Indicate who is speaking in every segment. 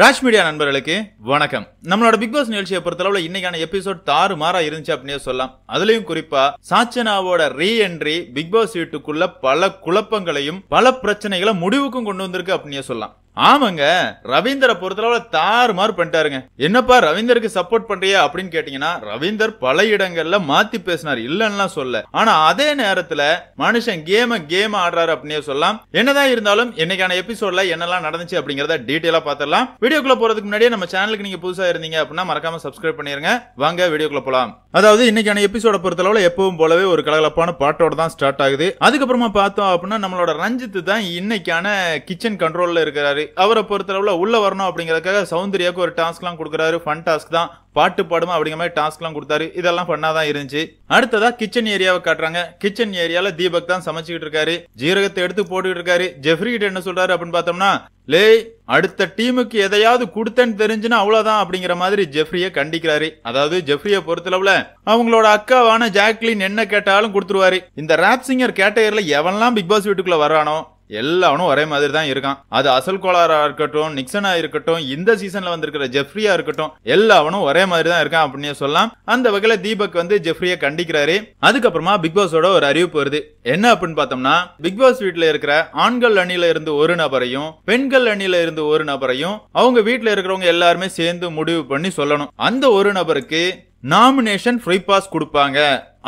Speaker 1: Raj media நண்பர்களுக்கு வணக்கம் நம்மளோட பிக் பாஸ் நிகழ்ச்சியை பொறுத்தளவுல இன்னைக்கான எபிசோட் தாறு மாறா இருந்துச்சு அப்படின்னு சொல்லலாம் அதுலயும் குறிப்பா சாச்சனாவோட ரீ என்ட்ரி பிக் பாஸ் வீட்டுக்குள்ள பல குழப்பங்களையும் பல பிரச்சனைகளை முடிவுக்கும் கொண்டு வந்திருக்கு அப்படின்னு சொல்லலாம் ஆமாங்க ரவீந்தரை பொறுத்தளவுல மாறு பண்ணிட்டாருங்க என்னப்பா ரவீந்தருக்கு சப்போர்ட் பண்றியா அப்படின்னு கேட்டீங்கன்னா ரவீந்தர் பல இடங்கள்ல மாத்தி பேசினார் இல்லன்னா சொல்ல ஆனா அதே நேரத்துல மனுஷன் கேம கேம் ஆடுறாரு அப்படின்னு சொல்லலாம் என்னதான் இருந்தாலும் இன்னைக்கான எபிசோட்ல என்னெல்லாம் நடந்துச்சு அப்படிங்கறத டீட்டெயிலா பாத்திரலாம் வீடியோக்குள்ள போறதுக்கு முன்னாடியே நம்ம சேனலுக்கு நீங்க புதுசா இருந்தீங்க அப்படின்னா மறக்காம சப்ஸ்கிரைப் பண்ணிருங்க வாங்க வீடியோக்குள்ள போலாம் அதாவது இன்னைக்கான எபிசோட பொறுத்தளவுல எப்பவும் போலவே ஒரு கலகலப்பான பாட்டோட தான் ஸ்டார்ட் ஆகுது அதுக்கப்புறமா பார்த்தோம் அப்படின்னா நம்மளோட ரஞ்சித்து தான் இன்னைக்கான கிச்சன் கண்ட்ரோல்ல இருக்கிறாரு பண்ணியிருக்காரு அவரை பொறுத்தளவில் உள்ளே வரணும் அப்படிங்கிறதுக்காக சௌந்தர்யாவுக்கு ஒரு டாஸ்க்லாம் கொடுக்குறாரு ஃபன் டாஸ்க் தான் பாட்டு பாடுமா அப்படிங்கிற மாதிரி டாஸ்க்லாம் கொடுத்தாரு இதெல்லாம் பண்ணாதான் இருந்துச்சு அடுத்ததா கிச்சன் ஏரியாவை காட்டுறாங்க கிச்சன் ஏரியால தீபக் தான் சமைச்சுக்கிட்டு இருக்காரு ஜீரகத்தை எடுத்து போட்டுக்கிட்டு இருக்காரு ஜெஃப்ரி கிட்ட என்ன சொல்றாரு அப்படின்னு பார்த்தோம்னா லே அடுத்த டீமுக்கு எதையாவது கொடுத்தேன்னு தெரிஞ்சுன்னா அவ்வளவுதான் அப்படிங்கிற மாதிரி ஜெஃப்ரிய கண்டிக்கிறாரு அதாவது ஜெஃப்ரிய பொறுத்தளவுல அவங்களோட அக்காவான ஜாக்லின் என்ன கேட்டாலும் கொடுத்துருவாரு இந்த ராப் சிங்கர் கேட்டகரியில எவன்லாம் பிக் பாஸ் வீட்டுக்குள்ள வரானோ எல்லாரும் ஒரே மாதிரி தான் இருக்கான் அது அசல் கோளாரா இருக்கட்டும் நிக்சனா இருக்கட்டும் இந்த சீசன்ல வந்திருக்கிற ஜெஃப்ரியா இருக்கட்டும் எல்லாவனும் ஒரே மாதிரி தான் இருக்கான் அப்படின்னு சொல்லலாம் அந்த வகையில தீபக் வந்து ஜெஃப்ரியை கண்டிக்கிறாரு அதுக்கப்புறமா பிக் பாஸோட ஒரு அறிவிப்பு வருது என்ன அப்படின்னு பார்த்தோம்னா பிக் பாஸ் வீட்டுல இருக்கிற ஆண்கள் அணியில இருந்து ஒரு நபரையும் பெண்கள் அணியில இருந்து ஒரு நபரையும் அவங்க வீட்டுல இருக்கிறவங்க எல்லாருமே சேர்ந்து முடிவு பண்ணி சொல்லணும் அந்த ஒரு நபருக்கு நாமினேஷன் ஃப்ரீ பாஸ் கொடுப்பாங்க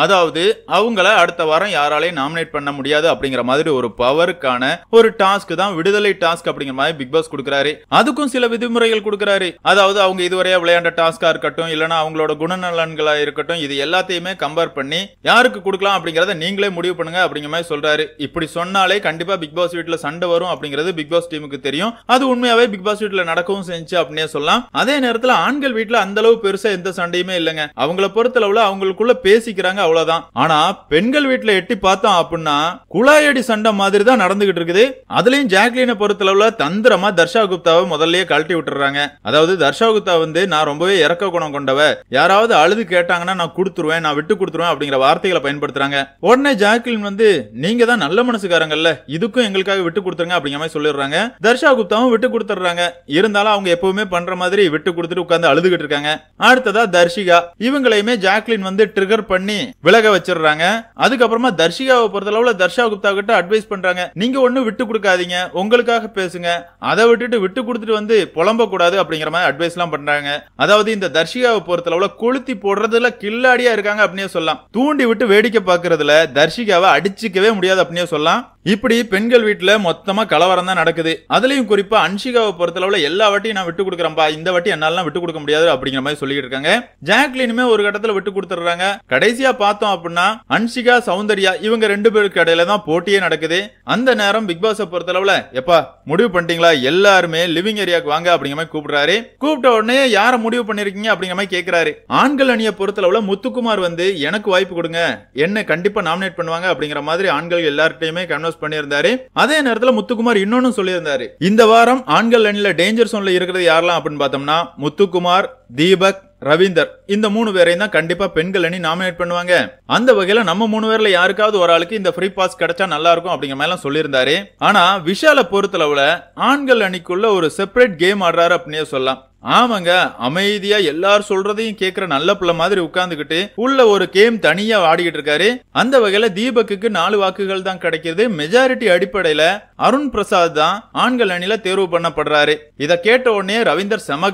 Speaker 1: அதாவது அவங்கள அடுத்த வாரம் யாராலையும் நாமினேட் பண்ண முடியாது அப்படிங்கிற மாதிரி ஒரு பவருக்கான ஒரு டாஸ்க் தான் விடுதலை டாஸ்க் அப்படிங்கிற மாதிரி பிக் பாஸ் கொடுக்குறாரு அதுக்கும் சில விதிமுறைகள் கொடுக்குறாரு அதாவது அவங்க இதுவரையா விளையாண்ட டாஸ்கா இருக்கட்டும் இல்லைன்னா அவங்களோட குணநலன்களா இருக்கட்டும் இது எல்லாத்தையுமே கம்பேர் பண்ணி யாருக்கு கொடுக்கலாம் அப்படிங்கறத நீங்களே முடிவு பண்ணுங்க அப்படிங்கிற மாதிரி சொல்றாரு இப்படி சொன்னாலே கண்டிப்பா பிக் பாஸ் வீட்டுல சண்டை வரும் அப்படிங்கிறது பிக் பாஸ் டீமுக்கு தெரியும் அது உண்மையாவே பிக் பாஸ் வீட்டுல நடக்கவும் செஞ்சு அப்படின்னே சொல்லலாம் அதே நேரத்துல ஆண்கள் வீட்டுல அந்த அளவு பெருசா எந்த சண்டையுமே இல்லைங்க அவங்கள பொறுத்தளவுல அவங்களுக்குள்ள பேசிக்கிறாங்க அவ்வளவுதான் ஆனா பெண்கள் வீட்டுல எட்டி பார்த்தோம் அப்படின்னா குழாயடி சண்டை மாதிரி தான் நடந்துகிட்டு இருக்குது அதுலயும் ஜாக்லினை பொறுத்தளவுல தந்திரமா தர்ஷா குப்தாவை முதல்லயே கழட்டி விட்டுறாங்க அதாவது தர்ஷா குப்தா வந்து நான் ரொம்பவே இறக்க குணம் கொண்டவ யாராவது அழுது கேட்டாங்கன்னா நான் கொடுத்துருவேன் நான் விட்டு கொடுத்துருவேன் அப்படிங்கிற வார்த்தைகளை பயன்படுத்துறாங்க உடனே ஜாக்லின் வந்து நீங்க தான் நல்ல மனசுக்காரங்கல்ல இதுக்கும் எங்களுக்காக விட்டு கொடுத்துருங்க அப்படிங்கிற மாதிரி சொல்லிடுறாங்க தர்ஷா குப்தாவும் விட்டு கொடுத்துறாங்க இருந்தாலும் அவங்க எப்பவுமே பண்ற மாதிரி விட்டு கொடுத்துட்டு உட்கார்ந்து அழுதுகிட்டு இருக்காங்க அடுத்ததா தர்ஷிகா இவங்களையுமே ஜாக்லின் வந்து ட்ரிகர் பண்ணி விலக வச்சிடுறாங்க அதுக்கப்புறமா தர்ஷிகாவை பொறுத்தளவுல தர்ஷா குப்தா கிட்ட அட்வைஸ் பண்றாங்க நீங்க ஒன்னும் விட்டு கொடுக்காதீங்க உங்களுக்காக பேசுங்க அதை விட்டுட்டு விட்டு கொடுத்துட்டு வந்து புலம்ப கூடாது அப்படிங்கிற மாதிரி அட்வைஸ் எல்லாம் பண்றாங்க அதாவது இந்த தர்ஷிகாவை பொறுத்தளவுல கொளுத்தி போடுறதுல கில்லாடியா இருக்காங்க அப்படின்னு சொல்லலாம் தூண்டி விட்டு வேடிக்கை பாக்குறதுல தர்ஷிகாவை அடிச்சுக்கவே முடியாது அப்படின்னு சொல்லலாம் இப்படி பெண்கள் வீட்டுல மொத்தமா கலவரம் தான் நடக்குது அதுலயும் குறிப்பா அன்ஷிகாவை பொறுத்தளவுல எல்லா வாட்டியும் நான் விட்டு கொடுக்குறேன்பா இந்த வாட்டி என்னால விட்டு கொடுக்க முடியாது அப்படிங்கிற மாதிரி சொல்லிட்டு இருக்காங்க ஜாக்லினுமே ஒரு கட்டத்துல விட்டு கொடுத்துறாங்க கடைசியா பார்த்தோம் அப்படின்னா அன்ஷிகா சௌந்தர்யா இவங்க ரெண்டு பேருக்கு இடையில தான் போட்டியே நடக்குது அந்த நேரம் பிக் பாஸை பொறுத்தளவுல எப்பா முடிவு பண்ணிட்டீங்களா எல்லாருமே லிவிங் ஏரியாவுக்கு வாங்க அப்படிங்கிற மாதிரி கூப்பிடுறாரு கூப்பிட்ட உடனே யார முடிவு பண்ணிருக்கீங்க அப்படிங்கிற மாதிரி கேட்கிறாரு ஆண்கள் அணியை அளவுல முத்துக்குமார் வந்து எனக்கு வாய்ப்பு கொடுங்க என்ன கண்டிப்பா நாமினேட் பண்ணுவாங்க அப்படிங்கிற மாதிரி ஆண்கள் எல்லார்ட்டையுமே கன்வெர்ஸ் பண்ணியிருந்தாரு அதே நேரத்துல முத்துக்குமார் இன்னொன்னு சொல்லியிருந்தாரு இந்த வாரம் ஆண்கள் அணியில டேஞ்சர் சோன்ல இருக்கிறது யாரெல்லாம் அப்படின்னு பார்த்தோம்னா முத்துக்குமார் தீபக் ரவீந்தர் இந்த மூணு பேரையும் தான் கண்டிப்பா பெண்கள் அணி நாமினேட் பண்ணுவாங்க அந்த வகையில நம்ம மூணு பேர்ல யாருக்காவது ஒரு ஆளுக்கு இந்த ஃப்ரீ பாஸ் கிடைச்சா நல்லா இருக்கும் அப்படிங்கிற மாதிரி சொல்லியிருந்தாரு ஆனா விஷால பொறுத்தளவுல ஆண்கள் அணிக்குள்ள ஒரு செப்பரேட் கேம் ஆடுறாரு அப்படின்னே சொல்லலாம் ஆமாங்க அமைதியா எல்லாரும் சொல்றதையும் கேக்குற நல்ல பிள்ளை மாதிரி உட்காந்துக்கிட்டு உள்ள ஒரு கேம் தனியா ஆடிக்கிட்டு இருக்காரு அந்த வகையில தீபக்குக்கு நாலு வாக்குகள் தான் கிடைக்கிறது மெஜாரிட்டி அடிப்படையில அருண் பிரசாத் தான் ஆண்கள் அணில தேர்வு பண்ணப்படுறாரு இத கேட்ட உடனே ரவீந்தர் செம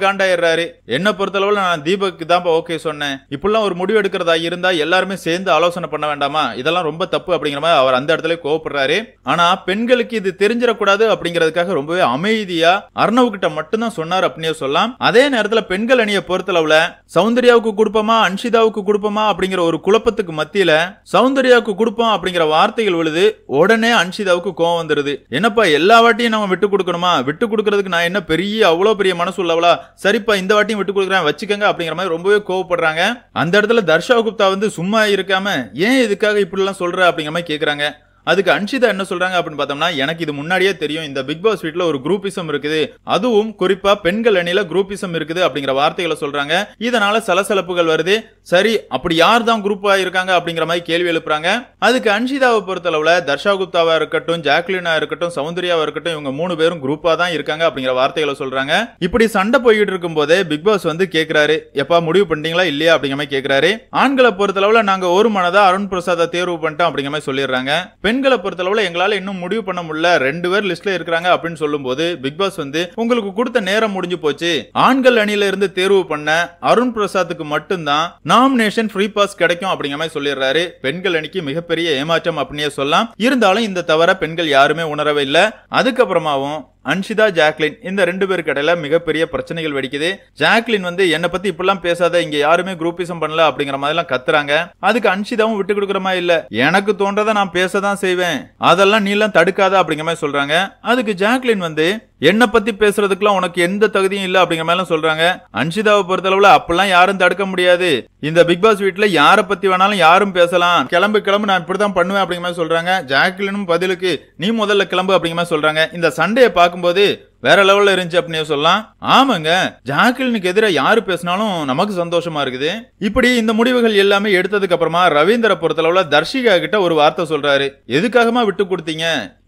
Speaker 1: என்ன பொறுத்தளவுல நான் தீபக்கு தான் ஓகே சொன்னேன் இப்படிலாம் ஒரு முடிவு எடுக்கிறதா இருந்தா எல்லாருமே சேர்ந்து ஆலோசனை பண்ண வேண்டாமா இதெல்லாம் ரொம்ப தப்பு அப்படிங்கிற மாதிரி அவர் அந்த இடத்துல கோவப்படுறாரு ஆனா பெண்களுக்கு இது தெரிஞ்சிடக்கூடாது அப்படிங்கிறதுக்காக ரொம்பவே அமைதியா அர்ணவ் கிட்ட மட்டும்தான் சொன்னார் அப்படின்னு சொல்லலாம் அதே நேரத்துல பெண்கள் அணியை பொறுத்தளவுல சௌந்தர்யாவுக்கு கொடுப்போமா அன்ஷிதாவுக்கு கொடுப்போமா அப்படிங்கிற ஒரு குழப்பத்துக்கு மத்தியில சௌந்தர்யாவுக்கு கொடுப்போம் அப்படிங்கிற வார்த்தைகள் விழுது உடனே அன்ஷிதாவுக்கு கோவம் வந்துருது என்னப்பா எல்லா வாட்டியும் நம்ம விட்டு கொடுக்கணுமா விட்டு கொடுக்கறதுக்கு நான் என்ன பெரிய அவ்வளவு பெரிய மனசு உள்ளவளா சரிப்பா இந்த வாட்டியும் விட்டு கொடுக்குறேன் வச்சுக்கங்க அப்படிங்கிற மாதிரி ரொம்பவே கோவப்படுறாங்க அந்த இடத்துல தர்ஷா குப்தா வந்து சும்மா இருக்காம ஏன் இதுக்காக இப்படிலாம் சொல்ற அப்படிங்கிற மாதிரி கேக்குறாங்க அதுக்கு அன்ஷிதா என்ன சொல்றாங்க அப்படின்னு பார்த்தோம்னா எனக்கு இது முன்னாடியே தெரியும் இந்த பிக் பாஸ் வீட்ல ஒரு குரூப்பிசம் இருக்குது அதுவும் குறிப்பா பெண்கள் அணியில குரூப்பிசம் இருக்குது அப்படிங்கிற வார்த்தைகளை சொல்றாங்க இதனால சலசலப்புகள் வருது சரி அப்படி யார் தான் குரூப்பா இருக்காங்க அப்படிங்கிற மாதிரி கேள்வி எழுப்புறாங்க அதுக்கு அன்ஷிதாவை பொறுத்தளவுல தர்ஷா குப்தாவா இருக்கட்டும் ஜாக்லினா இருக்கட்டும் சௌந்தர்யாவா இருக்கட்டும் இவங்க மூணு பேரும் குரூப்பா தான் இருக்காங்க அப்படிங்கிற வார்த்தைகளை சொல்றாங்க இப்படி சண்டை போய்கிட்டு இருக்கும் போதே பிக் பாஸ் வந்து கேக்குறாரு எப்பா முடிவு பண்ணீங்களா இல்லையா அப்படிங்கிற மாதிரி கேக்குறாரு ஆண்களை பொறுத்தளவுல நாங்க ஒரு மனதா அருண் பிரசாத தேர்வு பண்ணிட்டோம் அப்படிங்கிற மாதிரி சொல்லிடுறாங்க பெண்களை பொறுத்தளவில் எங்களால் இன்னும் முடிவு பண்ண முடியல ரெண்டு பேர் லிஸ்ட்ல இருக்கிறாங்க அப்படின்னு சொல்லும்போது பிக் பாஸ் வந்து உங்களுக்கு கொடுத்த நேரம் முடிஞ்சு போச்சு ஆண்கள் அணியில இருந்து தேர்வு பண்ண அருண் பிரசாத்துக்கு மட்டும்தான் நாமினேஷன் ஃப்ரீ பாஸ் கிடைக்கும் அப்படிங்கிற மாதிரி சொல்லிடுறாரு பெண்கள் அணிக்கு மிகப்பெரிய ஏமாற்றம் அப்படின்னே சொல்லலாம் இருந்தாலும் இந்த தவிர பெண்கள் யாருமே உணரவே இல்லை அதுக்கப்புறமாவும் அன்ஷிதா ஜாக்லின் இந்த ரெண்டு பேரு கடையில மிகப்பெரிய பிரச்சனைகள் வெடிக்குது ஜாக்லின் வந்து என்னை பத்தி இப்படிலாம் பேசாத இங்க யாருமே குரூப்பிசம் பண்ணல அப்படிங்கிற மாதிரி எல்லாம் கத்துறாங்க அதுக்கு அன்ஷிதாவும் விட்டு கொடுக்குற மாதிரி இல்ல எனக்கு தோன்றதை நான் பேசதான் செய்வேன் அதெல்லாம் நீ எல்லாம் தடுக்காத அப்படிங்கிற மாதிரி சொல்றாங்க அதுக்கு ஜாக்லின் வந்து என்னை பத்தி பேசுறதுக்குலாம் உனக்கு எந்த தகுதியும் இல்லை அப்படிங்கிற மாதிரிலாம் சொல்றாங்க அன்ஷிதாவை பொறுத்தளவுல அப்பெல்லாம் யாரும் தடுக்க முடியாது இந்த பிக் பாஸ் வீட்டுல யாரை பத்தி வேணாலும் யாரும் பேசலாம் கிளம்பு கிளம்பு நான் இப்படிதான் பண்ணுவேன் அப்படிங்கிற மாதிரி சொல்றாங்க ஜாக்லினும் பதிலுக்கு நீ முதல்ல கிளம்பு அப்படிங்கிற மாதிரி சொல்றாங்க இந்த சண்டையை பார்க்கும்போது வேற லெவல்ல இருந்துச்சு அப்படின்னு சொல்லலாம் ஆமாங்க ஜாக்லினுக்கு எதிராக யாரு பேசினாலும் நமக்கு சந்தோஷமா இருக்குது இப்படி இந்த முடிவுகள் எல்லாமே எடுத்ததுக்கு அப்புறமா ரவீந்திர பொறுத்தளவுல தர்ஷிகா கிட்ட ஒரு வார்த்தை சொல்றாரு எதுக்காகமா விட்டு கொடுத்தீங்க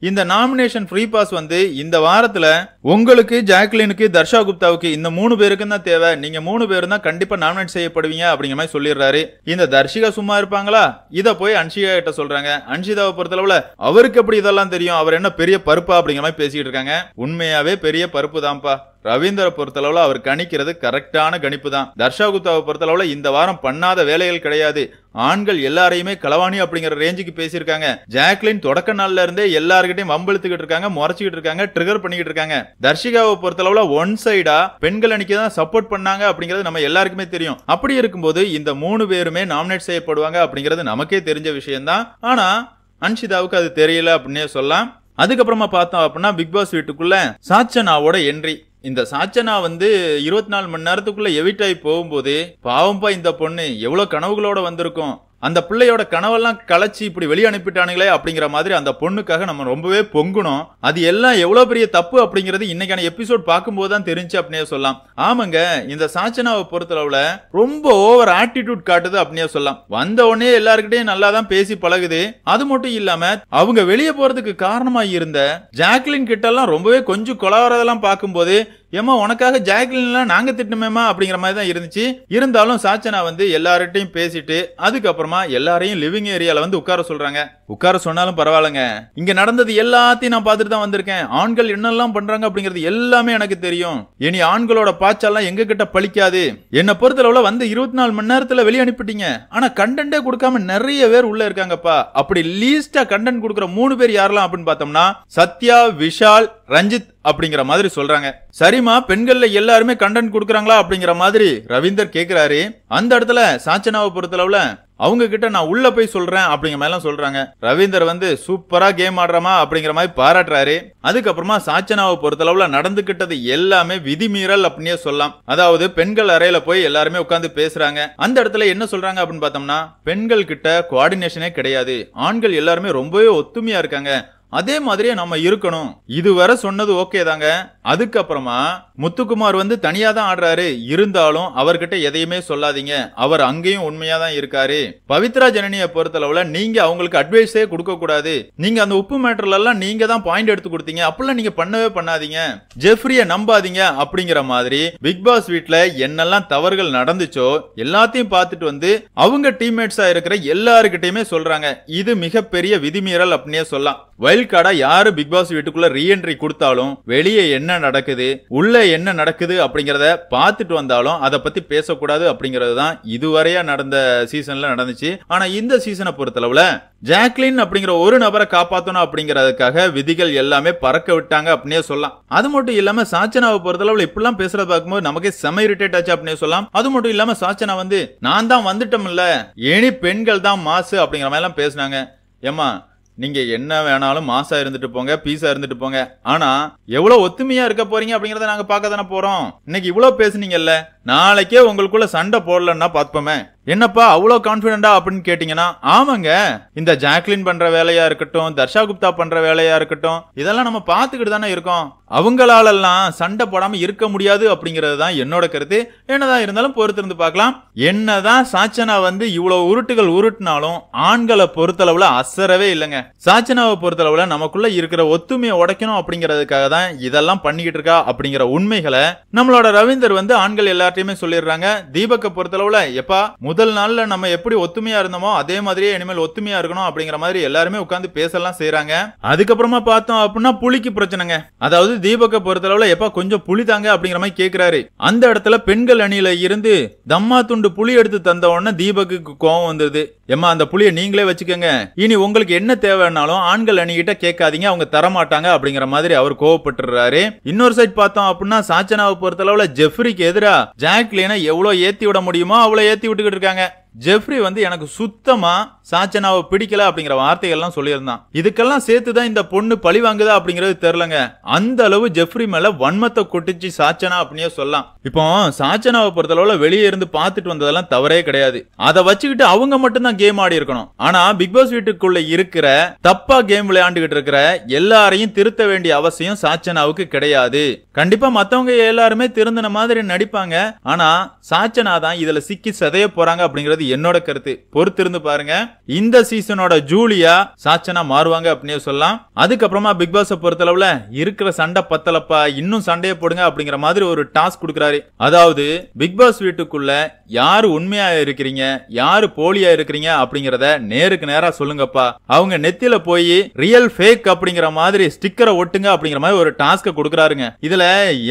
Speaker 1: இந்த நாமினேஷன் ஃப்ரீ பாஸ் வந்து இந்த வாரத்துல உங்களுக்கு ஜாக்லினுக்கு தர்ஷா குப்தாவுக்கு இந்த மூணு பேருக்கும் தான் தேவை நீங்க மூணு பேரும் தான் கண்டிப்பா நாமினேட் செய்யப்படுவீங்க அப்படிங்கிற மாதிரி சொல்லிடுறாரு இந்த தர்ஷிகா சும்மா இருப்பாங்களா இதை போய் அன்ஷிகா கிட்ட சொல்றாங்க அன்ஷிதாவை பொறுத்தளவுல அவருக்கு எப்படி இதெல்லாம் தெரியும் அவர் என்ன பெரிய பருப்பா அப்படிங்கிற மாதிரி பேசிட்டு இருக்காங்க உண்மையாவே பெரிய பருப்பு தான்ப்பா ரவீந்திர பொறுத்தளவுல அவர் கணிக்கிறது கரெக்டான கணிப்பு தான் தர்ஷா குப்தாவை பொறுத்தளவுல இந்த வாரம் பண்ணாத வேலைகள் கிடையாது ஆண்கள் எல்லாரையுமே களவாணி அப்படிங்கிற ரேஞ்சுக்கு பேசியிருக்காங்க ஜாக்லின் தொடக்க நாள்ல இருந்தே எல்லாருக்கிட்டையும் வம்பெழுத்துக்கிட்டு இருக்காங்க முறைச்சிக்கிட்டு இருக்காங்க ட்ரிகர் பண்ணிக்கிட்டு இருக்காங்க தர்ஷிகாவை பொறுத்தளவுல ஒன் சைடா பெண்கள் அணிக்கு தான் சப்போர்ட் பண்ணாங்க அப்படிங்கிறது நம்ம எல்லாருக்குமே தெரியும் அப்படி இருக்கும்போது இந்த மூணு பேருமே நாமினேட் செய்யப்படுவாங்க அப்படிங்கிறது நமக்கே தெரிஞ்ச விஷயம் தான் ஆனா அன்ஷிதாவுக்கு அது தெரியல அப்படின்னே சொல்லலாம் அதுக்கப்புறமா பார்த்தோம் அப்படின்னா பிக் பாஸ் வீட்டுக்குள்ள சாச்சனாவோட என்ட்ரி இந்த சாச்சனா வந்து இருபத்தி நாலு மணி நேரத்துக்குள்ள எவிட் ஆகி போகும்போது பாவம்பா இந்த பொண்ணு எவ்வளவு கனவுகளோட வந்திருக்கும் அந்த பிள்ளையோட கனவெல்லாம் கலைச்சி இப்படி வெளியே அனுப்பிட்டானுங்களே அப்படிங்கிற மாதிரி அந்த பொண்ணுக்காக நம்ம ரொம்பவே பொங்கணும் அது எல்லாம் எவ்வளவு பெரிய தப்பு அப்படிங்கிறது இன்னைக்கான எபிசோட் பார்க்கும்போது தான் தெரிஞ்சு அப்படின்னே சொல்லலாம் ஆமாங்க இந்த சாச்சனாவை பொறுத்தளவுல ரொம்ப ஓவர் ஆட்டிடியூட் காட்டுது அப்படின்னே சொல்லலாம் வந்த உடனே எல்லாருக்கிட்டையும் நல்லா தான் பேசி பழகுது அது மட்டும் இல்லாம அவங்க வெளியே போறதுக்கு காரணமாக இருந்த ஜாக்லின் கிட்ட எல்லாம் ரொம்பவே கொஞ்சம் கொலாவரதெல்லாம் பார்க்கும்போது ஏமா உனக்காக ஜாக்லின்லாம் நாங்கள் திட்டமேமா அப்படிங்கிற மாதிரி தான் இருந்துச்சு இருந்தாலும் சாச்சனா வந்து எல்லார்ட்டையும் பேசிட்டு அதுக்கப்புறமா எல்லாரையும் லிவிங் ஏரியால வந்து உட்கார சொல்றாங்க உட்கார சொன்னாலும் பரவாயில்லங்க இங்க நடந்தது எல்லாத்தையும் நான் பார்த்துட்டு தான் வந்திருக்கேன் ஆண்கள் என்னெல்லாம் பண்றாங்க அப்படிங்கிறது எல்லாமே எனக்கு தெரியும் இனி ஆண்களோட பாய்ச்சல்லாம் எங்க கிட்ட பழிக்காது என்னை பொறுத்தளவுல வந்து இருபத்தி நாலு மணி நேரத்துல வெளியே அனுப்பிட்டீங்க ஆனா கண்டென்ட்டே கொடுக்காம நிறைய பேர் உள்ள இருக்காங்கப்பா அப்படி லீஸ்டா கண்டென்ட் கொடுக்குற மூணு பேர் யாரெல்லாம் அப்படின்னு பார்த்தோம்னா சத்யா விஷால் ரஞ்சித் அப்படிங்கிற மாதிரி சொல்றாங்க சரிம்மா பெண்கள்ல எல்லாருமே கண்டென்ட் கொடுக்குறாங்களா அப்படிங்கிற மாதிரி ரவீந்தர் கேக்குறாரு அந்த இடத்துல சாச்சனாவை பொறுத்தளவுல அவங்க கிட்ட நான் உள்ள போய் சொல்றேன் அப்படிங்கிற மாதிரி சொல்றாங்க ரவீந்தர் வந்து சூப்பரா கேம் ஆடுறமா அப்படிங்கிற மாதிரி பாராட்டுறாரு அதுக்கப்புறமா சாச்சனாவை பொறுத்தளவுல நடந்துகிட்டது எல்லாமே விதிமீறல் அப்படின்னே சொல்லலாம் அதாவது பெண்கள் அறையில போய் எல்லாருமே உட்காந்து பேசுறாங்க அந்த இடத்துல என்ன சொல்றாங்க அப்படின்னு பார்த்தோம்னா பெண்கள் கிட்ட கோஆர்டினேஷனே கிடையாது ஆண்கள் எல்லாருமே ரொம்பவே ஒத்துமையா இருக்காங்க அதே மாதிரியே நம்ம இருக்கணும் இதுவரை சொன்னது ஓகே தாங்க அதுக்கப்புறமா முத்துக்குமார் வந்து தனியா தான் ஆடுறாரு இருந்தாலும் அவர்கிட்ட எதையுமே சொல்லாதீங்க அவர் அங்கேயும் உண்மையா தான் இருக்காரு பவித்ரா ஜனனிய பொறுத்தளவுல நீங்க அவங்களுக்கு அட்வைஸே கொடுக்க கூடாது நீங்க அந்த உப்பு மேட்டர்ல எல்லாம் நீங்க தான் பாயிண்ட் எடுத்து கொடுத்தீங்க அப்படிலாம் நீங்க பண்ணவே பண்ணாதீங்க ஜெஃப்ரிய நம்பாதீங்க அப்படிங்கிற மாதிரி பிக் பாஸ் வீட்ல என்னெல்லாம் தவறுகள் நடந்துச்சோ எல்லாத்தையும் பார்த்துட்டு வந்து அவங்க டீம்மேட்ஸா இருக்கிற எல்லாருக்கிட்டயுமே சொல்றாங்க இது மிகப்பெரிய விதிமீறல் அப்படின்னே சொல்லலாம் வைல் வைல்ட் யாரு பிக் பாஸ் வீட்டுக்குள்ள ரீஎன்ட்ரி கொடுத்தாலும் வெளியே என்ன நடக்குது உள்ள என்ன நடக்குது அப்படிங்கறத பார்த்துட்டு வந்தாலும் அதை பத்தி பேசக்கூடாது அப்படிங்கிறது தான் இதுவரையா நடந்த சீசன்ல நடந்துச்சு ஆனா இந்த சீசனை பொறுத்தளவுல ஜாக்லின் அப்படிங்கிற ஒரு நபரை காப்பாற்றணும் அப்படிங்கிறதுக்காக விதிகள் எல்லாமே பறக்க விட்டாங்க அப்படின்னே சொல்லலாம் அது மட்டும் இல்லாம சாச்சனாவை பொறுத்தளவுல இப்படிலாம் பேசுறத பார்க்கும்போது நமக்கே செம இரிட்டேட் ஆச்சு அப்படின்னே சொல்லலாம் அது மட்டும் இல்லாம சாச்சனா வந்து நான் தான் வந்துட்டோம்ல இனி பெண்கள் தான் மாசு அப்படிங்கிற மாதிரி எல்லாம் பேசினாங்க ஏமா நீங்க என்ன வேணாலும் மாசா இருந்துட்டு போங்க பீஸா இருந்துட்டு போங்க ஆனா எவ்வளவு ஒத்துமையா இருக்க போறீங்க அப்படிங்கறத நாங்க பார்க்க தானே போறோம் இன்னைக்கு இவ்வளவு பேசுனீங்கல்ல நாளைக்கே உங்களுக்குள்ள சண்டை போடலன்னா பார்ப்போமே என்னப்பா அவ்வளோ கான்ஃபிடண்டா அப்படின்னு கேட்டீங்கன்னா ஆமாங்க இந்த ஜாக்லின் பண்ற வேலையா இருக்கட்டும் தர்ஷா குப்தா பண்ற வேலையா இருக்கட்டும் இதெல்லாம் நம்ம பார்த்துக்கிட்டு தானே இருக்கோம் அவங்களாலெல்லாம் சண்டை போடாம இருக்க முடியாது அப்படிங்கறதுதான் தான் என்னோட கருத்து என்னதான் இருந்தாலும் பொறுத்திருந்து பார்க்கலாம் என்னதான் சாச்சனா வந்து இவ்வளவு உருட்டுகள் உருட்டினாலும் ஆண்களை பொறுத்தளவுல அசரவே இல்லைங்க சாச்சனாவை பொறுத்தளவுல நமக்குள்ள இருக்கிற ஒத்துமையை உடைக்கணும் அப்படிங்கிறதுக்காக தான் இதெல்லாம் பண்ணிக்கிட்டு இருக்கா அப்படிங்கிற உண்மைகளை நம்மளோட ரவீந்தர் வந்து ஆண்கள் எல்லார்ட்டையுமே சொல்லிடுறாங்க தீபக்கை பொறுத்தளவுல எப்பா முதல் நாளில் நம்ம எப்படி ஒத்துமையா இருந்தோமோ அதே மாதிரியே இனிமேல் ஒத்துமையா இருக்கணும் அப்படிங்கிற மாதிரி எல்லாருமே உட்காந்து பேசலாம் செய்கிறாங்க அதுக்கப்புறமா பார்த்தோம் அப்படின்னா புளிக்கு பிரச்சனைங்க அதாவது தீபக்கை பொறுத்தளவுல எப்ப கொஞ்சம் புளி தாங்க அப்படிங்கிற மாதிரி கேட்கிறாரு அந்த இடத்துல பெண்கள் அணியில இருந்து தம்மா துண்டு புளி எடுத்து தந்த உடனே தீபக்கு கோவம் வந்துருது ஏமா அந்த புளியை நீங்களே வச்சுக்கோங்க இனி உங்களுக்கு என்ன தேவைன்னாலும் ஆண்கள் அணிகிட்ட கேட்காதீங்க அவங்க தரமாட்டாங்க அப்படிங்கிற மாதிரி அவர் கோவப்பட்டுறாரு இன்னொரு சைட் பார்த்தோம் அப்படின்னா சாச்சனாவை பொறுத்தளவுல ஜெஃப்ரிக்கு எதிராக ஜாக்லினை எவ்வளோ ஏத்தி விட முடியுமோ அவ்வளோ ஏற்றி விட்டுக்கிட்டு இருக்காங்க ஜெஃப்ரி வந்து எனக்கு சுத்தமா சாச்சனாவை பிடிக்கல அப்படிங்கிற வார்த்தைகள்லாம் சொல்லியிருந்தான் இதுக்கெல்லாம் சேர்த்து தான் இந்த பொண்ணு பழி வாங்குதா அப்படிங்கிறது தெரிலங்க அந்த அளவு ஜெஃப்ரி மேல வன்மத்தை கொட்டிச்சு சாச்சனா அப்படின்னே சொல்லலாம் இப்போ சாச்சனாவை பொறுத்த அளவுல வெளியே இருந்து பார்த்துட்டு வந்ததெல்லாம் தவறே கிடையாது அதை வச்சுக்கிட்டு அவங்க மட்டும்தான் கேம் ஆடி இருக்கணும் ஆனா பிக் பாஸ் வீட்டுக்குள்ள இருக்கிற தப்பா கேம் விளையாண்டுகிட்டு இருக்கிற எல்லாரையும் திருத்த வேண்டிய அவசியம் சாச்சனாவுக்கு கிடையாது கண்டிப்பா மத்தவங்க எல்லாருமே திருந்தின மாதிரி நடிப்பாங்க ஆனா சாச்சனா தான் இதுல சிக்கி சதைய போறாங்க அப்படிங்கிறது அப்படிங்கிறது என்னோட கருத்து பொறுத்திருந்து பாருங்க இந்த சீசனோட ஜூலியா சாச்சனா மாறுவாங்க அப்படின்னு சொல்லலாம் அதுக்கப்புறமா பிக் பாஸ் பொறுத்தளவுல இருக்கிற சண்டை பத்தலப்பா இன்னும் சண்டையை போடுங்க அப்படிங்கிற மாதிரி ஒரு டாஸ்க் கொடுக்குறாரு அதாவது பிக் பாஸ் வீட்டுக்குள்ள யாரு உண்மையா இருக்கிறீங்க யாரு போலியா இருக்கிறீங்க அப்படிங்கறத நேருக்கு நேரா சொல்லுங்கப்பா அவங்க நெத்தியில போய் ரியல் ஃபேக் அப்படிங்கிற மாதிரி ஸ்டிக்கரை ஒட்டுங்க அப்படிங்கிற மாதிரி ஒரு டாஸ்க கொடுக்குறாருங்க இதுல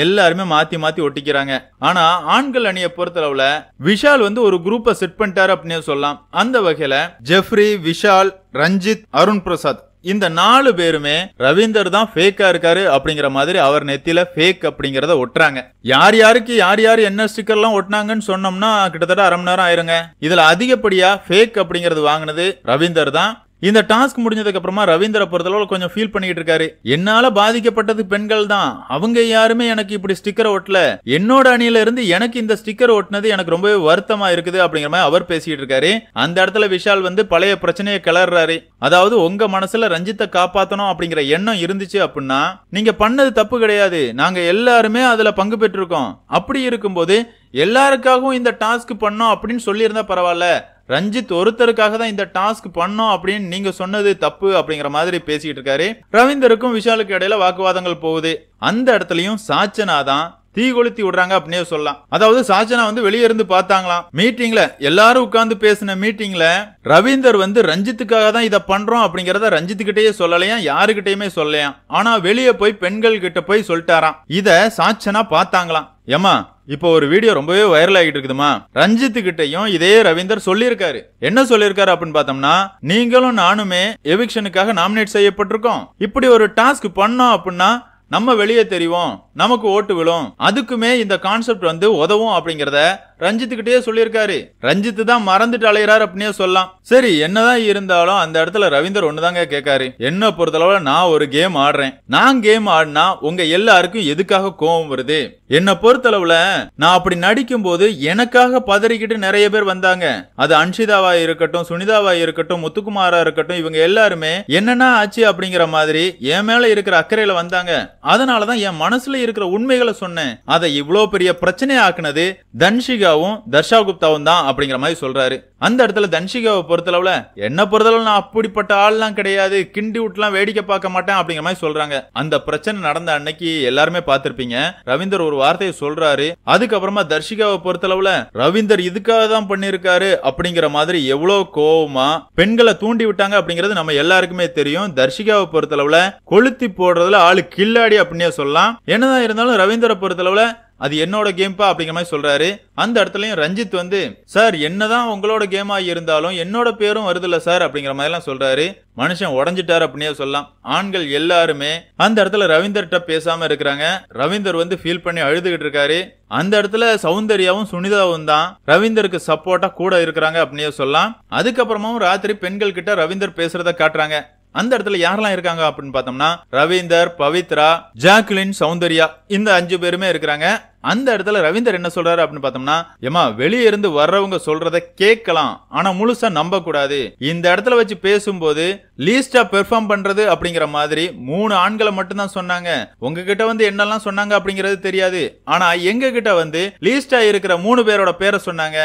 Speaker 1: எல்லாருமே மாத்தி மாத்தி ஒட்டிக்கிறாங்க ஆனா ஆண்கள் அணியை பொறுத்தளவுல விஷால் வந்து ஒரு குரூப்பை செட் பண்ணிட்டு பண்ணிட்டாரு அப்படின்னு சொல்லலாம் அந்த வகையில ஜெஃப்ரி விஷால் ரஞ்சித் அருண் பிரசாத் இந்த நாலு பேருமே ரவீந்தர் தான் ஃபேக்கா இருக்காரு அப்படிங்கிற மாதிரி அவர் நெத்தியில ஃபேக் அப்படிங்கறத ஒட்டுறாங்க யார் யாருக்கு யார் யார் என்ன ஸ்டிக்கர் எல்லாம் ஒட்டினாங்கன்னு சொன்னோம்னா கிட்டத்தட்ட அரை மணி நேரம் ஆயிருங்க இதுல அதிகப்படியா ஃபேக் அப்படிங்கறது வாங்கினது ரவீந்தர் தான் இந்த டாஸ்க் முடிஞ்சதுக்கு அப்புறமா ரவீந்திர பொறுத்தளவு கொஞ்சம் ஃபீல் பண்ணிட்டு இருக்காரு என்னால பாதிக்கப்பட்டது பெண்கள் தான் அவங்க யாருமே எனக்கு இப்படி ஸ்டிக்கர் ஓட்டல என்னோட அணியில இருந்து எனக்கு இந்த ஸ்டிக்கர் ஓட்டினது எனக்கு ரொம்பவே வருத்தமா இருக்குது அப்படிங்கிற மாதிரி அவர் பேசிட்டு இருக்காரு அந்த இடத்துல விஷால் வந்து பழைய பிரச்சனையை கிளறாரு அதாவது உங்க மனசுல ரஞ்சித்தை காப்பாத்தணும் அப்படிங்கிற எண்ணம் இருந்துச்சு அப்படின்னா நீங்க பண்ணது தப்பு கிடையாது நாங்க எல்லாருமே அதுல பங்கு பெற்றிருக்கோம் அப்படி இருக்கும்போது எல்லாருக்காகவும் இந்த டாஸ்க் பண்ணோம் அப்படின்னு சொல்லியிருந்தா பரவாயில்ல ரஞ்சித் ஒருத்தருக்காக தான் இந்த டாஸ்க் பண்ணோம் அப்படின்னு நீங்க சொன்னது தப்பு அப்படிங்கிற மாதிரி பேசிக்கிட்டு இருக்காரு ரவீந்தருக்கும் விஷாலுக்கு இடையில வாக்குவாதங்கள் போகுது அந்த இடத்துலயும் சாச்சனா தான் தீ கொளுத்தி விடுறாங்க அப்படின்னே சொல்லலாம் அதாவது சாச்சனா வந்து வெளியே இருந்து பார்த்தாங்களாம் மீட்டிங்ல எல்லாரும் உட்கார்ந்து பேசின மீட்டிங்ல ரவீந்தர் வந்து ரஞ்சித்துக்காக தான் இதை பண்றோம் அப்படிங்கறத ரஞ்சித்துக்கிட்டயே சொல்லலையாம் யாருகிட்டயுமே சொல்லலையாம் ஆனா வெளியே போய் பெண்கள் கிட்ட போய் சொல்லிட்டாராம் இத சாச்சனா பார்த்தாங்களாம் ஏமா இப்போ ஒரு வீடியோ ரொம்பவே வைரல் ஆகிட்டு இருக்குதுமா ரஞ்சித் கிட்டையும் இதே ரவீந்தர் சொல்லியிருக்காரு என்ன சொல்லியிருக்காரு அப்படின்னு பார்த்தோம்னா நீங்களும் நானுமே எவிக்ஷனுக்காக நாமினேட் செய்யப்பட்டிருக்கோம் இப்படி ஒரு டாஸ்க் பண்ணோம் அப்படின்னா நம்ம வெளியே தெரிவோம் நமக்கு ஓட்டு விழும் அதுக்குமே இந்த கான்செப்ட் வந்து உதவும் அப்படிங்கிறத ரஞ்சித் கிட்டயே சொல்லியிருக்காரு ரஞ்சித் தான் மறந்துட்டு அலையிறாரு அப்படின்னே சொல்லலாம் சரி என்னதான் இருந்தாலும் அந்த இடத்துல ரவீந்தர் ஒண்ணுதாங்க கேட்காரு என்ன பொறுத்தளவுல நான் ஒரு கேம் ஆடுறேன் நான் கேம் ஆடினா உங்க எல்லாருக்கும் எதுக்காக கோபம் வருது என்னை பொறுத்தளவுல நான் அப்படி நடிக்கும் போது எனக்காக பதறிக்கிட்டு நிறைய பேர் வந்தாங்க அது அன்ஷிதாவா இருக்கட்டும் சுனிதாவா இருக்கட்டும் முத்துக்குமாரா இருக்கட்டும் இவங்க எல்லாருமே என்னன்னா ஆச்சு அப்படிங்கிற மாதிரி என் மேல இருக்கிற அக்கறையில வந்தாங்க அதனாலதான் என் மனசுல இருக்கிற உண்மைகளை சொன்னேன் அதை இவ்வளவு பெரிய பிரச்சனை ஆக்குனது தன்ஷிகா தன்ஷிகாவும் தர்ஷா குப்தாவும் தான் அப்படிங்கிற மாதிரி சொல்றாரு அந்த இடத்துல தன்ஷிகாவை பொறுத்தளவுல என்ன பொறுத்தளவு நான் அப்படிப்பட்ட ஆள்லாம் கிடையாது கிண்டி விட்டுலாம் வேடிக்கை பார்க்க மாட்டேன் அப்படிங்கிற மாதிரி சொல்றாங்க அந்த பிரச்சனை நடந்த அன்னைக்கு எல்லாருமே பார்த்திருப்பீங்க ரவீந்தர் ஒரு வார்த்தையை சொல்றாரு அதுக்கப்புறமா தர்ஷிகாவை பொறுத்தளவுல ரவீந்தர் இதுக்காக தான் பண்ணிருக்காரு அப்படிங்கிற மாதிரி எவ்வளவு கோவமா பெண்களை தூண்டி விட்டாங்க அப்படிங்கிறது நம்ம எல்லாருக்குமே தெரியும் தர்ஷிகாவை பொறுத்தளவுல கொளுத்தி போடுறதுல ஆளு கில்லாடி அப்படின்னே சொல்லலாம் என்னதான் இருந்தாலும் ரவீந்தரை பொறுத்தளவுல அது என்னோட கேம்ப்பா அப்படிங்கிற மாதிரி சொல்றாரு அந்த இடத்துலயும் ரஞ்சித் வந்து சார் என்னதான் உங்களோட கேமா இருந்தாலும் என்னோட பேரும் வருதுல்ல சார் அப்படிங்கிற மாதிரிலாம் சொல்றாரு மனுஷன் உடஞ்சிட்டாரு அப்படின்னே சொல்லலாம் ஆண்கள் எல்லாருமே அந்த இடத்துல ரவீந்தர்கிட்ட பேசாம இருக்கிறாங்க ரவீந்தர் வந்து ஃபீல் பண்ணி அழுதுகிட்டு இருக்காரு அந்த இடத்துல சௌந்தர்யாவும் சுனிதாவும் தான் ரவீந்தருக்கு சப்போர்ட்டா கூட இருக்கிறாங்க அப்படின்னே சொல்லலாம் அதுக்கப்புறமும் ராத்திரி பெண்கள் கிட்ட ரவீந்தர் பேசுறத காட்டுறாங்க அந்த இடத்துல யாரெல்லாம் இருக்காங்க அப்படின்னு பார்த்தோம்னா ரவீந்தர் பவித்ரா ஜாக்லின் சௌந்தர்யா இந்த அஞ்சு பேருமே இருக்கிறாங்க அந்த இடத்துல ரவீந்தர் என்ன சொல்றாரு அப்படின்னு பார்த்தோம்னா ஏமா வெளியே இருந்து வர்றவங்க சொல்றத கேட்கலாம் ஆனா முழுசா நம்ப கூடாது இந்த இடத்துல வச்சு பேசும்போது லீஸ்டா பெர்ஃபார்ம் பண்றது அப்படிங்கிற மாதிரி மூணு ஆண்களை மட்டும் தான் சொன்னாங்க உங்ககிட்ட வந்து என்னெல்லாம் சொன்னாங்க அப்படிங்கிறது தெரியாது ஆனா எங்க கிட்ட வந்து லீஸ்டா இருக்கிற மூணு பேரோட பேரை சொன்னாங்க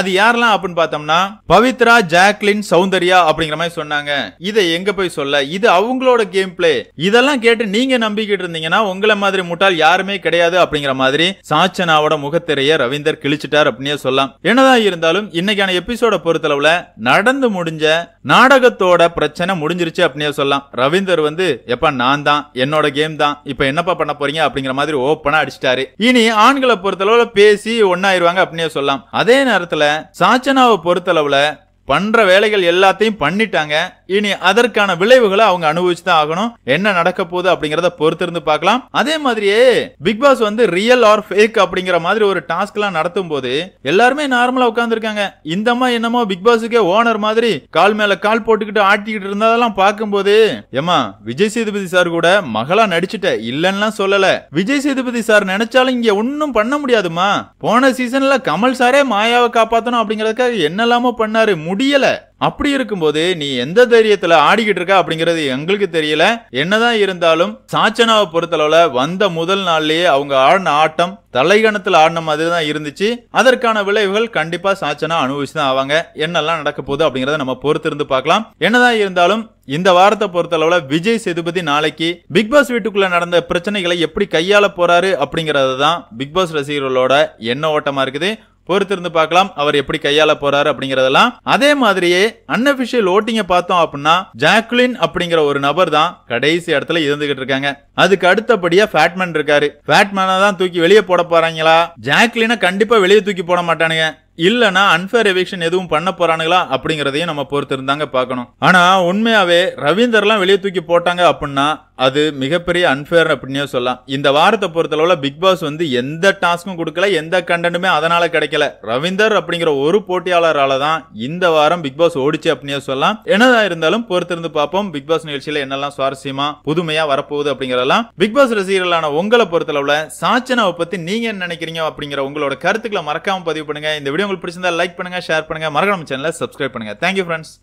Speaker 1: அது யாரெல்லாம் அப்படின்னு பார்த்தோம்னா பவித்ரா ஜாக்லின் சௌந்தர்யா அப்படிங்கிற மாதிரி சொன்னாங்க இதை எங்க போய் சொல்ல இது அவங்களோட கேம் பிளே இதெல்லாம் கேட்டு நீங்க நம்பிக்கிட்டு இருந்தீங்கன்னா உங்களை மாதிரி முட்டால் யாருமே கிடையாது அப்படிங்கிற மாதிரி சாச்சனாவோட முகத்திரைய ரவீந்தர் கிழிச்சிட்டார் அப்படின்னே சொல்லலாம் என்னதான் இருந்தாலும் இன்னைக்கான எபிசோட பொறுத்தளவுல நடந்து முடிஞ்ச நாடகத்தோட பிரச்சனை முடிஞ்சிருச்சு அப்படின்னே சொல்லலாம் ரவீந்தர் வந்து எப்ப நான் தான் என்னோட கேம் தான் இப்ப என்னப்பா பண்ண போறீங்க அப்படிங்கிற மாதிரி ஓப்பனா அடிச்சிட்டாரு இனி ஆண்களை பொறுத்தளவுல பேசி ஒன்னாயிருவாங்க அப்படின்னே சொல்லலாம் அதே நேரத்துல சாச்சனாவை பொறுத்தளவுல பண்ற வேலைகள் எல்லாத்தையும் பண்ணிட்டாங்க இனி அதற்கான விளைவுகளை அவங்க அனுபவிச்சு தான் ஆகணும் என்ன நடக்க போகுது அப்படிங்கறத பொறுத்திருந்து பார்க்கலாம் அதே மாதிரியே பிக் பாஸ் வந்து ரியல் ஆர் ஃபேக் அப்படிங்கிற மாதிரி ஒரு டாஸ்க் எல்லாம் நடத்தும் போது எல்லாருமே நார்மலா உட்காந்துருக்காங்க இந்தம்மா என்னமோ பிக் பாஸுக்கே ஓனர் மாதிரி கால் மேல கால் போட்டுக்கிட்டு ஆட்டிக்கிட்டு இருந்ததெல்லாம் பார்க்கும்போது ஏமா விஜய் சேதுபதி சார் கூட மகளா நடிச்சுட்ட இல்லன்னு சொல்லல விஜய் சேதுபதி சார் நினைச்சாலும் இங்க ஒன்னும் பண்ண முடியாதுமா போன சீசன்ல கமல் சாரே மாயாவை காப்பாத்தணும் அப்படிங்கறதுக்காக என்னெல்லாமோ பண்ணாரு முடியல அப்படி இருக்கும்போது நீ எந்த தைரியத்துல ஆடிக்கிட்டு இருக்க அப்படிங்கிறது எங்களுக்கு தெரியல என்னதான் இருந்தாலும் சாச்சனாவை பொறுத்தளவுல வந்த முதல் நாள்லயே அவங்க ஆடின ஆட்டம் தலைகணத்துல ஆடின மாதிரி தான் இருந்துச்சு அதற்கான விளைவுகள் கண்டிப்பா சாச்சனா அனுபவிச்சு தான் ஆவாங்க என்னெல்லாம் நடக்க போகுது அப்படிங்கறத நம்ம இருந்து பார்க்கலாம் என்னதான் இருந்தாலும் இந்த வாரத்தை பொறுத்தளவுல விஜய் சேதுபதி நாளைக்கு பிக் பாஸ் வீட்டுக்குள்ள நடந்த பிரச்சனைகளை எப்படி கையாள போறாரு அப்படிங்கறதுதான் தான் பிக் பாஸ் ரசிகர்களோட என்ன ஓட்டமா இருக்குது பொறுத்திருந்து பார்க்கலாம் அவர் எப்படி கையாள போறாரு அப்படிங்கறதெல்லாம் அதே மாதிரியே அன்அபிஷியல் ஓட்டிங்க பார்த்தோம் அப்படின்னா ஜாக்லின் அப்படிங்கிற ஒரு நபர் தான் கடைசி இடத்துல இருந்துகிட்டு இருக்காங்க அதுக்கு அடுத்தபடியா ஃபேட்மேன் இருக்காரு ஃபேட்மேனை தான் தூக்கி வெளியே போட போறாங்களா ஜாக்லினை கண்டிப்பா வெளியே தூக்கி போட மாட்டானுங்க இல்லனா அன்பேர் எவிக்ஷன் எதுவும் பண்ண போறானுங்களா அப்படிங்கறதையும் நம்ம பொறுத்திருந்தாங்க பார்க்கணும் ஆனா உண்மையாவே ரவீந்தர்லாம் வெளியே தூக்கி போட்டாங்க அப்படின்னா அது மிகப்பெரிய அன்ஃபேர் அப்படின்னே சொல்லலாம் இந்த வாரத்தை பொறுத்தளவுல பிக் பாஸ் வந்து எந்த டாஸ்க்கும் கொடுக்கல எந்த கண்டனுமே அதனால கிடைக்கல ரவீந்தர் அப்படிங்கிற ஒரு போட்டியாளரால் தான் இந்த வாரம் பிக் பாஸ் ஓடிச்சு அப்படின்னே சொல்லலாம் என்னதான் இருந்தாலும் பொறுத்திருந்து பார்ப்போம் பிக் பாஸ் நிகழ்ச்சியில் என்னெல்லாம் சுவாரஸ்யமா புதுமையா வரப்போகுது அப்படிங்கிறதெல்லாம் பிக் பாஸ் ரசிகர்களான உங்களை பொறுத்தளவுல சாச்சனாவை பத்தி நீங்க என்ன நினைக்கிறீங்க அப்படிங்கிற உங்களோட கருத்துக்களை மறக்காம பதிவு பண்ணுங்க இந்த வீடியோ உங்களுக்கு பிடிச்சிருந்தா லைக் பண்ணுங்க ஷேர் பண்ணுங்க மறக்காம சேனல சப்ஸ்கிரைப் பண்ணுங்க தேங்க்யூ ஃப்ரெண்ட்ஸ்